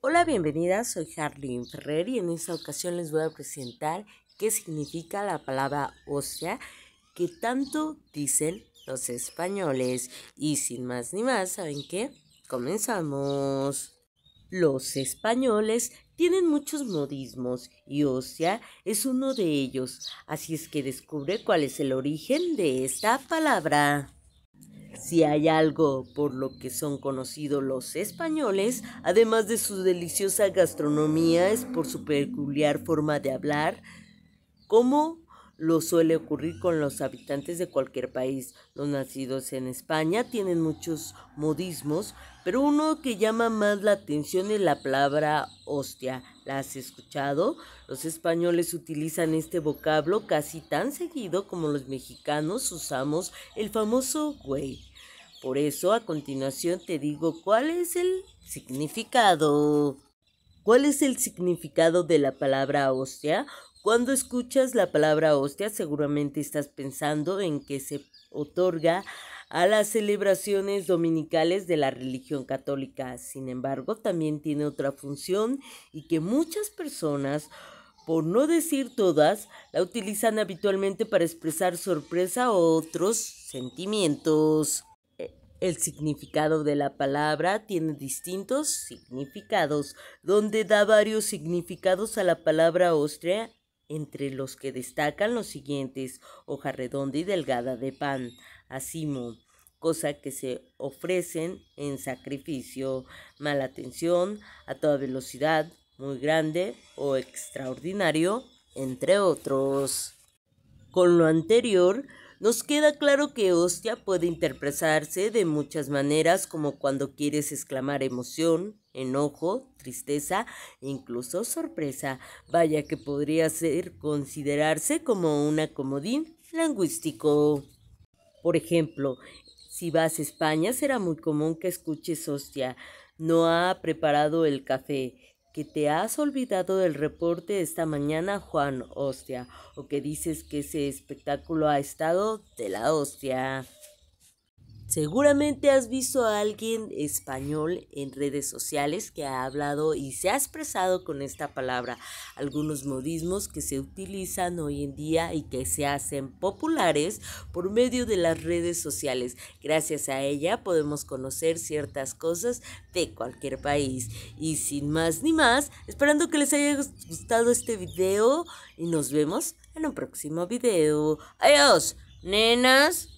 Hola, bienvenidas, soy Harley Ferrer y en esta ocasión les voy a presentar qué significa la palabra ósea que tanto dicen los españoles. Y sin más ni más, ¿saben qué? Comenzamos. Los españoles tienen muchos modismos y osia es uno de ellos, así es que descubre cuál es el origen de esta palabra. Si hay algo por lo que son conocidos los españoles, además de su deliciosa gastronomía, es por su peculiar forma de hablar, como lo suele ocurrir con los habitantes de cualquier país. Los nacidos en España tienen muchos modismos, pero uno que llama más la atención es la palabra hostia. ¿La has escuchado? Los españoles utilizan este vocablo casi tan seguido como los mexicanos usamos el famoso güey. Por eso a continuación te digo cuál es el significado. ¿Cuál es el significado de la palabra hostia? Cuando escuchas la palabra hostia, seguramente estás pensando en que se otorga a las celebraciones dominicales de la religión católica. Sin embargo, también tiene otra función y que muchas personas, por no decir todas, la utilizan habitualmente para expresar sorpresa o otros sentimientos. E, el significado de la palabra tiene distintos significados, donde da varios significados a la palabra hostia entre los que destacan los siguientes, hoja redonda y delgada de pan, asimo, cosa que se ofrecen en sacrificio, mala atención, a toda velocidad, muy grande o extraordinario, entre otros. Con lo anterior, nos queda claro que hostia puede interpretarse de muchas maneras, como cuando quieres exclamar emoción, enojo, tristeza e incluso sorpresa. Vaya que podría ser considerarse como un acomodín lingüístico. Por ejemplo, si vas a España será muy común que escuches hostia. No ha preparado el café que te has olvidado del reporte esta mañana, Juan Hostia, o que dices que ese espectáculo ha estado de la hostia. Seguramente has visto a alguien español en redes sociales que ha hablado y se ha expresado con esta palabra. Algunos modismos que se utilizan hoy en día y que se hacen populares por medio de las redes sociales. Gracias a ella podemos conocer ciertas cosas de cualquier país. Y sin más ni más, esperando que les haya gustado este video y nos vemos en un próximo video. Adiós, nenas.